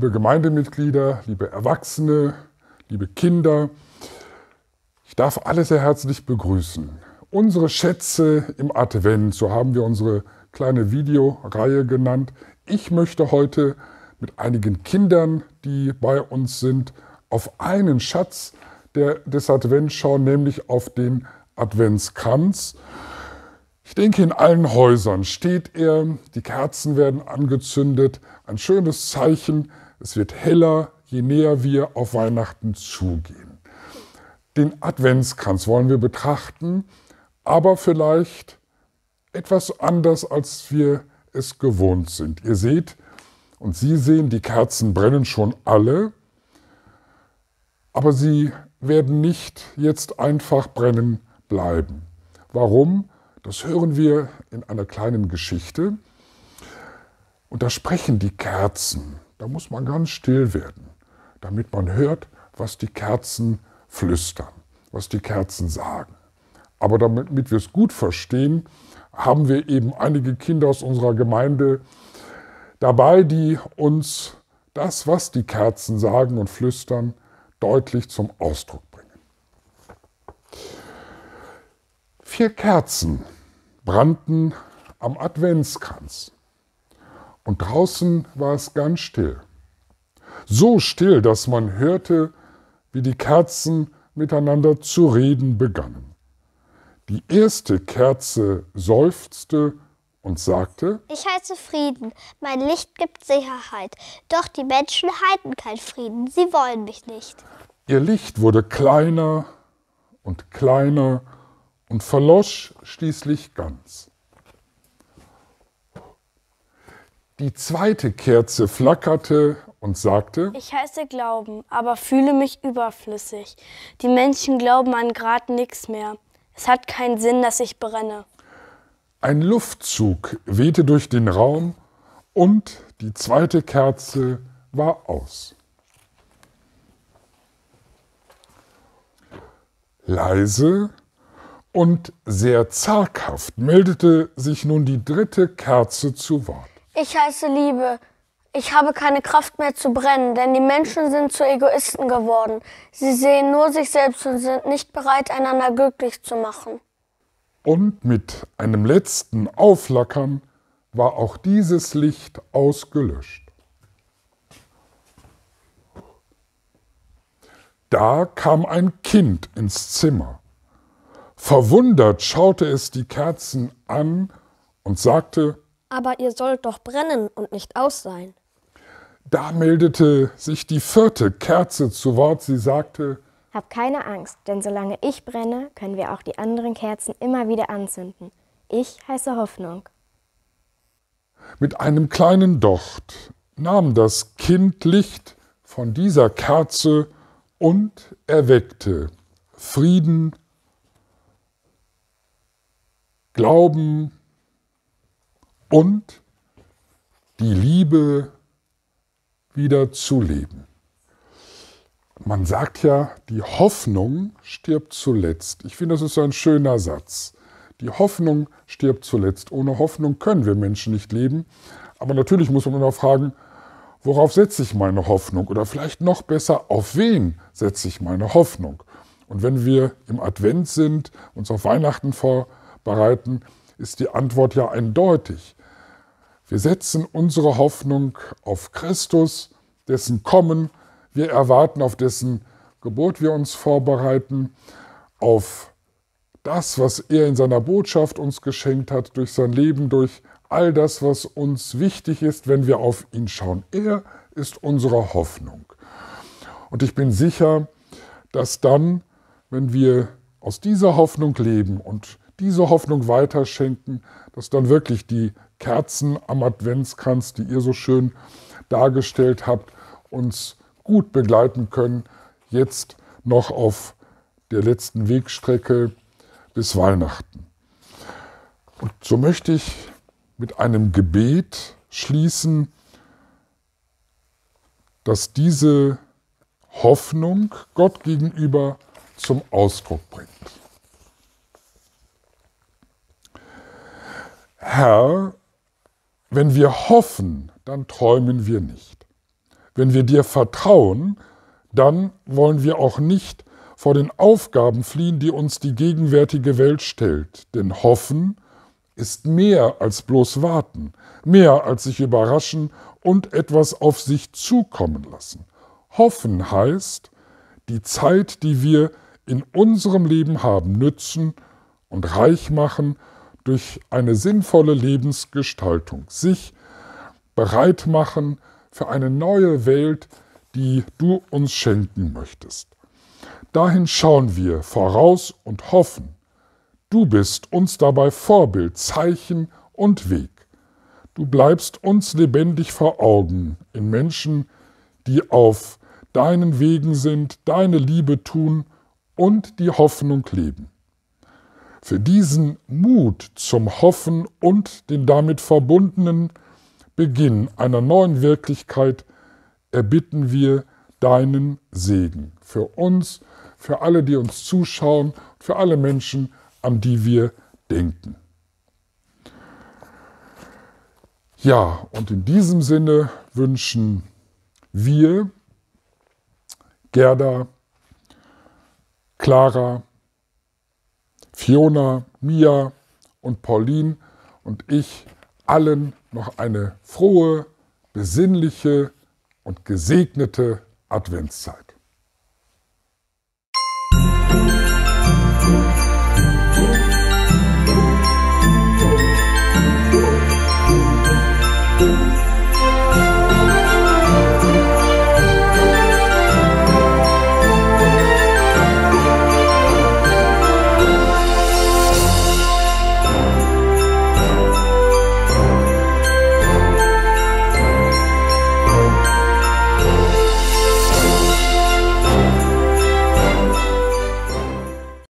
liebe Gemeindemitglieder, liebe Erwachsene, liebe Kinder, ich darf alle sehr herzlich begrüßen. Unsere Schätze im Advent, so haben wir unsere kleine Videoreihe genannt. Ich möchte heute mit einigen Kindern, die bei uns sind, auf einen Schatz der, des Advents schauen, nämlich auf den Adventskranz. Ich denke, in allen Häusern steht er, die Kerzen werden angezündet, ein schönes Zeichen es wird heller, je näher wir auf Weihnachten zugehen. Den Adventskranz wollen wir betrachten, aber vielleicht etwas anders, als wir es gewohnt sind. Ihr seht und Sie sehen, die Kerzen brennen schon alle, aber sie werden nicht jetzt einfach brennen bleiben. Warum? Das hören wir in einer kleinen Geschichte. Und da sprechen die Kerzen da muss man ganz still werden, damit man hört, was die Kerzen flüstern, was die Kerzen sagen. Aber damit wir es gut verstehen, haben wir eben einige Kinder aus unserer Gemeinde dabei, die uns das, was die Kerzen sagen und flüstern, deutlich zum Ausdruck bringen. Vier Kerzen brannten am Adventskranz und draußen war es ganz still. So still, dass man hörte, wie die Kerzen miteinander zu reden begannen. Die erste Kerze seufzte und sagte, Ich heiße Frieden, mein Licht gibt Sicherheit, doch die Menschen halten keinen Frieden, sie wollen mich nicht. Ihr Licht wurde kleiner und kleiner und verlosch schließlich ganz. Die zweite Kerze flackerte und sagte, Ich heiße Glauben, aber fühle mich überflüssig. Die Menschen glauben an grad nichts mehr. Es hat keinen Sinn, dass ich brenne. Ein Luftzug wehte durch den Raum und die zweite Kerze war aus. Leise und sehr zaghaft meldete sich nun die dritte Kerze zu Wort. Ich heiße Liebe. Ich habe keine Kraft mehr zu brennen, denn die Menschen sind zu Egoisten geworden. Sie sehen nur sich selbst und sind nicht bereit, einander glücklich zu machen. Und mit einem letzten Auflackern war auch dieses Licht ausgelöscht. Da kam ein Kind ins Zimmer. Verwundert schaute es die Kerzen an und sagte, aber ihr sollt doch brennen und nicht aus sein. Da meldete sich die vierte Kerze zu Wort. Sie sagte, Hab keine Angst, denn solange ich brenne, können wir auch die anderen Kerzen immer wieder anzünden. Ich heiße Hoffnung. Mit einem kleinen Docht nahm das Kind Licht von dieser Kerze und erweckte Frieden, Glauben und die Liebe wieder zu leben. Man sagt ja, die Hoffnung stirbt zuletzt. Ich finde, das ist ein schöner Satz. Die Hoffnung stirbt zuletzt. Ohne Hoffnung können wir Menschen nicht leben. Aber natürlich muss man immer fragen, worauf setze ich meine Hoffnung? Oder vielleicht noch besser, auf wen setze ich meine Hoffnung? Und wenn wir im Advent sind, uns auf Weihnachten vorbereiten, ist die Antwort ja eindeutig. Wir setzen unsere Hoffnung auf Christus, dessen Kommen wir erwarten, auf dessen Geburt wir uns vorbereiten, auf das, was er in seiner Botschaft uns geschenkt hat, durch sein Leben, durch all das, was uns wichtig ist, wenn wir auf ihn schauen. Er ist unsere Hoffnung. Und ich bin sicher, dass dann, wenn wir aus dieser Hoffnung leben und diese Hoffnung weiterschenken, dass dann wirklich die Kerzen am Adventskranz, die ihr so schön dargestellt habt, uns gut begleiten können, jetzt noch auf der letzten Wegstrecke bis Weihnachten. Und so möchte ich mit einem Gebet schließen, das diese Hoffnung Gott gegenüber zum Ausdruck bringt. Herr, wenn wir hoffen, dann träumen wir nicht. Wenn wir dir vertrauen, dann wollen wir auch nicht vor den Aufgaben fliehen, die uns die gegenwärtige Welt stellt. Denn Hoffen ist mehr als bloß Warten, mehr als sich überraschen und etwas auf sich zukommen lassen. Hoffen heißt, die Zeit, die wir in unserem Leben haben, nützen und reich machen durch eine sinnvolle Lebensgestaltung sich bereit machen für eine neue Welt, die du uns schenken möchtest. Dahin schauen wir voraus und hoffen. Du bist uns dabei Vorbild, Zeichen und Weg. Du bleibst uns lebendig vor Augen in Menschen, die auf deinen Wegen sind, deine Liebe tun und die Hoffnung leben. Für diesen Mut zum Hoffen und den damit verbundenen Beginn einer neuen Wirklichkeit erbitten wir deinen Segen. Für uns, für alle, die uns zuschauen, für alle Menschen, an die wir denken. Ja, und in diesem Sinne wünschen wir Gerda, Clara, Fiona, Mia und Pauline und ich allen noch eine frohe, besinnliche und gesegnete Adventszeit.